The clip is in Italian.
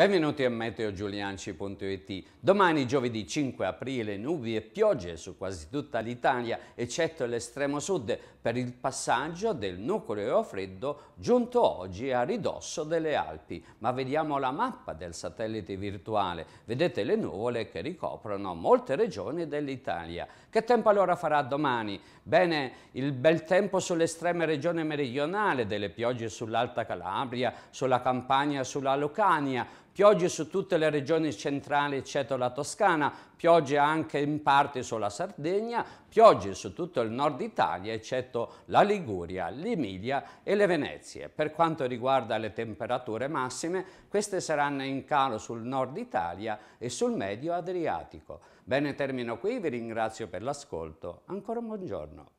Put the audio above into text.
Benvenuti a meteogiulianci.it. Domani giovedì 5 aprile nubi e piogge su quasi tutta l'Italia, eccetto l'estremo sud, per il passaggio del nucleo freddo giunto oggi a ridosso delle Alpi. Ma vediamo la mappa del satellite virtuale. Vedete le nuvole che ricoprono molte regioni dell'Italia. Che tempo allora farà domani? Bene, il bel tempo sull'estrema regione meridionale, delle piogge sull'Alta Calabria, sulla Campania, sulla Lucania, Piogge su tutte le regioni centrali eccetto la Toscana, piogge anche in parte sulla Sardegna, piogge su tutto il nord Italia eccetto la Liguria, l'Emilia e le Venezie. Per quanto riguarda le temperature massime, queste saranno in calo sul nord Italia e sul medio Adriatico. Bene, termino qui, vi ringrazio per l'ascolto. Ancora un buongiorno.